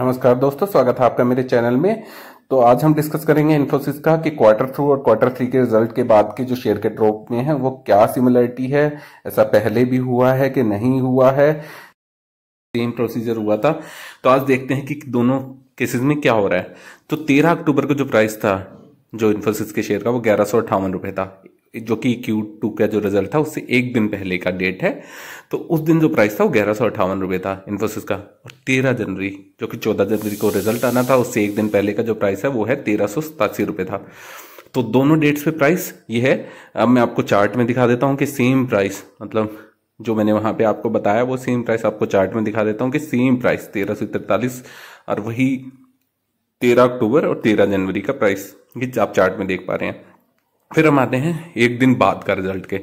नमस्कार दोस्तों स्वागत है आपका मेरे चैनल में तो आज हम डिस्कस करेंगे इन्फोसिस का कि क्वार्टर थ्रू और क्वार्टर थ्री के रिजल्ट के बाद के जो शेयर के ड्रॉप में है वो क्या सिमिलरिटी है ऐसा पहले भी हुआ है कि नहीं हुआ है सेम प्रोसीजर हुआ था तो आज देखते हैं कि दोनों केसेस में क्या हो रहा है तो तेरह अक्टूबर को जो प्राइस था जो इन्फोसिस के शेयर का वो ग्यारह सौ था जो कि क्यू टू का जो रिजल्ट था उससे एक दिन पहले का डेट है तो उस दिन जो प्राइस था वो ग्यारह सौ अट्ठावन रुपये था इन्फोसिस का और तेरह जनवरी जो कि चौदह जनवरी को रिजल्ट आना था उससे एक दिन पहले का जो प्राइस है वो है तेरह सौ सतासी रुपये था तो दोनों डेट्स पे प्राइस ये है अब मैं आपको चार्ट में दिखा देता हूँ कि सेम प्राइस मतलब जो मैंने वहाँ पे आपको बताया वो सेम प्राइस आपको चार्ट में दिखा देता हूँ कि सेम प्राइस तेरह सौ तिरतालीस और वही तेरह अक्टूबर और तेरह जनवरी का प्राइस ये आप चार्ट में देख पा रहे हैं फिर हम आते हैं एक दिन बाद का रिजल्ट के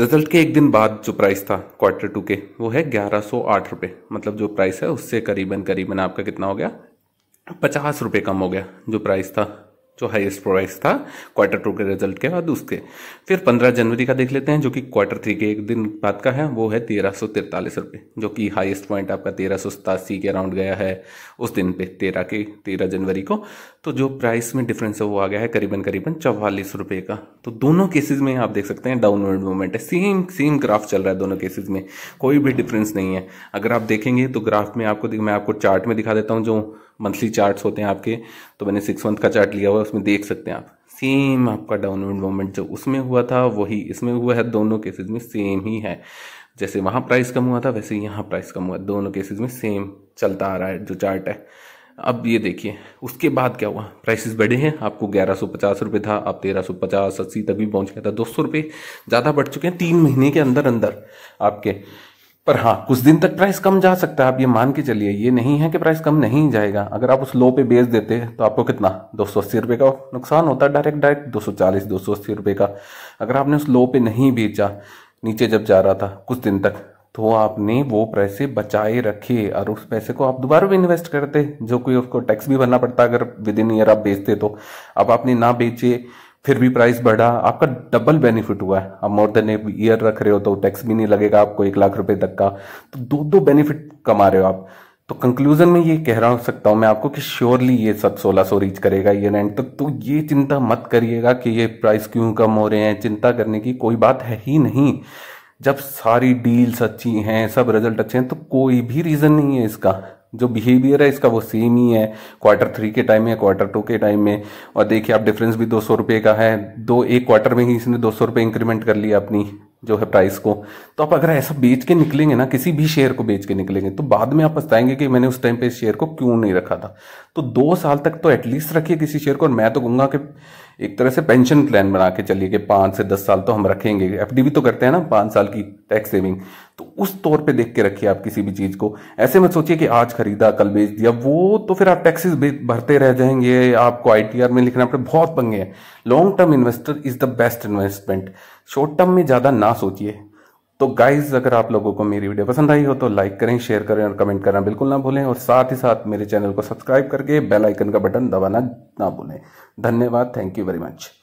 रिजल्ट के एक दिन बाद जो प्राइस था क्वार्टर टू के वो है ग्यारह सौ आठ रुपये मतलब जो प्राइस है उससे करीबन करीबन आपका कितना हो गया पचास रुपये कम हो गया जो प्राइस था जो हाईएस्ट प्राइस था क्वार्टर टू के रिजल्ट के बाद उसके फिर 15 जनवरी का देख लेते हैं जो कि क्वार्टर थ्री के एक दिन बाद का है वो है तेरह सौ तिरतालीस रुपये जो कि हाईएस्ट पॉइंट आपका तेरह सौ सतासी के अराउंड गया है उस दिन पे तेरह के तेरह जनवरी को तो जो प्राइस में डिफरेंस है वो आ गया है करीबन करीबन चवालीस रुपये का तो दोनों केसेज में आप देख सकते हैं डाउनवर्ड मूवमेंट है सेम सेम ग्राफ चल रहा है दोनों केसेज में कोई भी डिफरेंस नहीं है अगर आप देखेंगे तो ग्राफ में आपको मैं आपको चार्ट में दिखा देता हूँ जो मंथली चार्ट्स होते हैं आपके तो मैंने सिक्स मंथ का चार्ट लिया हुआ है उसमें देख सकते हैं आप सेम आपका डाउनवर्ड मोमेंट जो उसमें हुआ था वही इसमें हुआ है दोनों केसेज में सेम ही है जैसे वहाँ प्राइस कम हुआ था वैसे यहाँ प्राइस कम हुआ दोनों केसेज में सेम चलता आ रहा है जो चार्ट है अब ये देखिए उसके बाद क्या हुआ प्राइसेस बढ़े हैं आपको ग्यारह सौ पचास रुपये था आप तेरह सौ पचास अस्सी तक भी पहुँच गया था दो सौ रुपये ज़्यादा बढ़ चुके हैं तीन महीने के अंदर अंदर आपके पर हाँ कुछ दिन तक प्राइस कम जा सकता है आप ये मान के चलिए ये नहीं है कि प्राइस कम नहीं जाएगा अगर आप उस लो पे बेच देते तो आपको कितना दो सौ अस्सी का नुकसान होता है डायरेक्ट डायरेक्ट दो सौ चालीस दो सौ अस्सी रुपये का अगर आपने उस लो पे नहीं बेचा नीचे जब जा रहा था कुछ दिन तक तो आपने वो पैसे बचाए रखे और उस पैसे को आप दोबारा भी इन्वेस्ट करते जो कोई उसको टैक्स भी भरना पड़ता अगर विद इन ईयर आप बेचते तो अब आपने ना बेचे फिर भी प्राइस बढ़ा आपका डबल बेनिफिट हुआ है आप मोर देन ए ईयर रख रहे हो तो टैक्स भी नहीं लगेगा आपको एक लाख रुपए तक का तो दो दो बेनिफिट कमा रहे हो आप तो कंक्लूजन में ये कह रहा सकता हूं मैं आपको कि श्योरली ये सब सोलह सौ रीच करेगा ये रेंट तक तो, तो ये चिंता मत करिएगा कि ये प्राइस क्यों कम हो रहे हैं चिंता करने की कोई बात है ही नहीं जब सारी डील्स अच्छी हैं सब रिजल्ट अच्छे हैं तो कोई भी रीजन नहीं है इसका जो बिहेवियर है इसका वो सेम ही है क्वार्टर थ्री के टाइम में क्वार्टर टू के टाइम में और देखिए आप डिफरेंस भी दो सौ रुपये का है दो एक क्वार्टर में ही इसने दो सौ रुपये इंक्रीमेंट कर लिया अपनी जो है प्राइस को तो आप अगर ऐसा बेच के निकलेंगे ना किसी भी शेयर को बेच के निकलेंगे तो बाद में आप पछताएंगे कि मैंने उस टाइम पे इस शेयर को क्यों नहीं रखा था तो दो साल तक तो एटलीस्ट रखिए किसी शेयर को और मैं तो कहूंगा कि एक तरह से पेंशन प्लान बना के चलिए कि पांच से दस साल तो हम रखेंगे एफ भी तो करते हैं ना पांच साल की टैक्स सेविंग तो उस तौर पे देख के रखिए आप किसी भी चीज़ को ऐसे मत सोचिए कि आज खरीदा कल बेच दिया वो तो फिर आप टैक्सेस भरते रह जाएंगे आपको आई में लिखना पड़े बहुत पंगे हैं long term investor is the best investment short term में ज़्यादा ना सोचिए तो गाइज अगर आप लोगों को मेरी वीडियो पसंद आई हो तो लाइक करें शेयर करें और कमेंट करना बिल्कुल ना भूलें और साथ ही साथ मेरे चैनल को सब्सक्राइब करके बेल आइकन का बटन दबाना ना भूलें धन्यवाद थैंक यू वेरी मच